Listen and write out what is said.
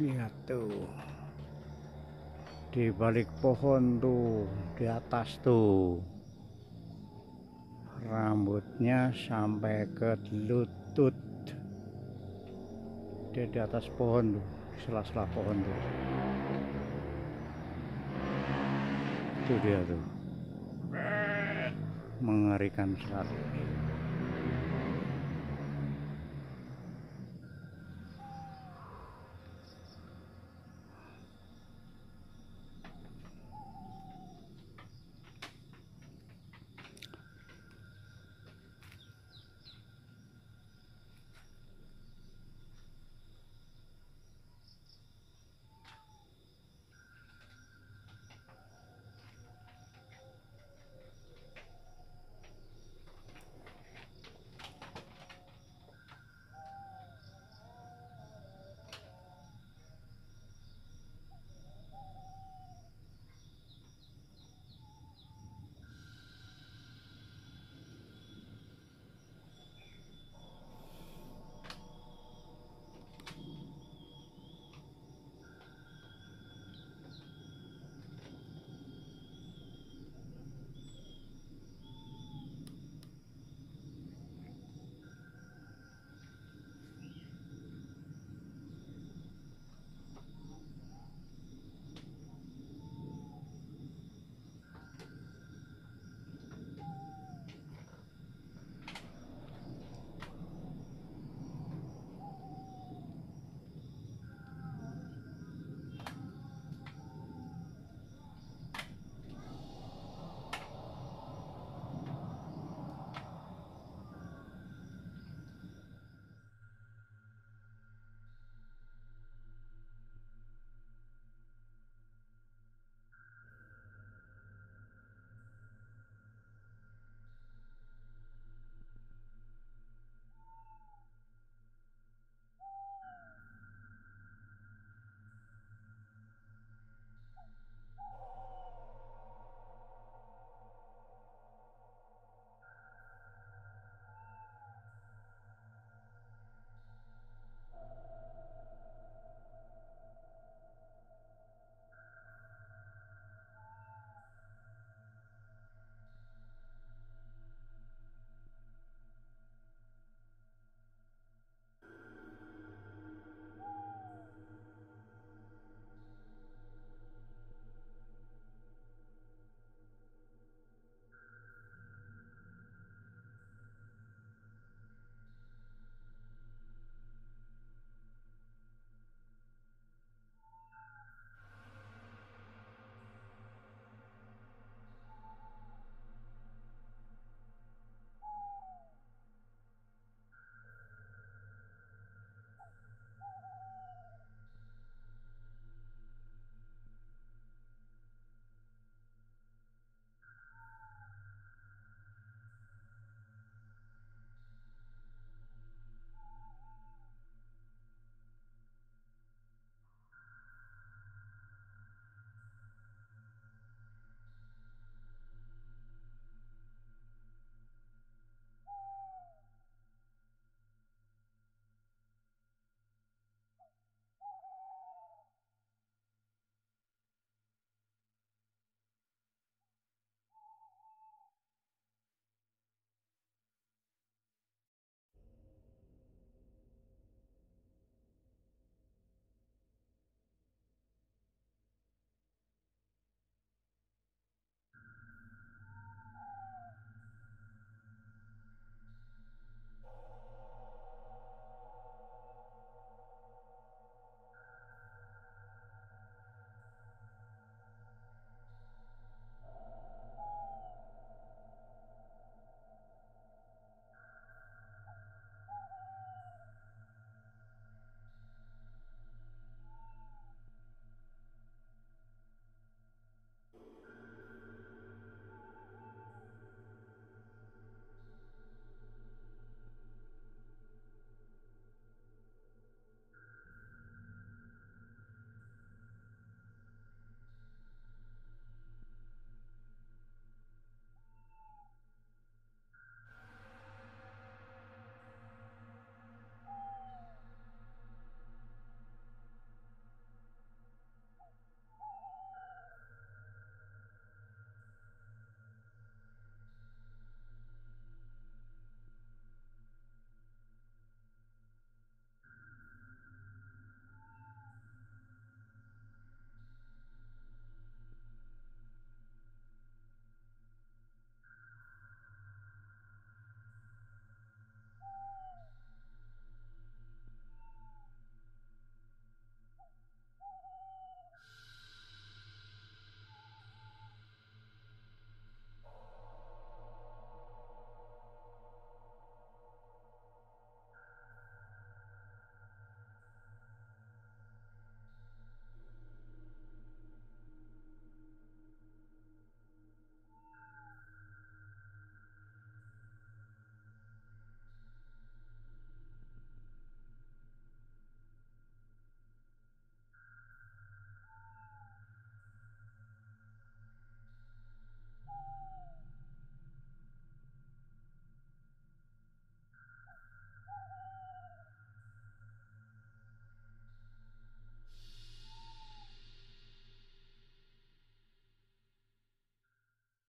lihat tuh di balik pohon tuh di atas tuh rambutnya sampai ke lutut dia di atas pohon tuh di sela-sela pohon tuh itu dia tuh mengerikan sekali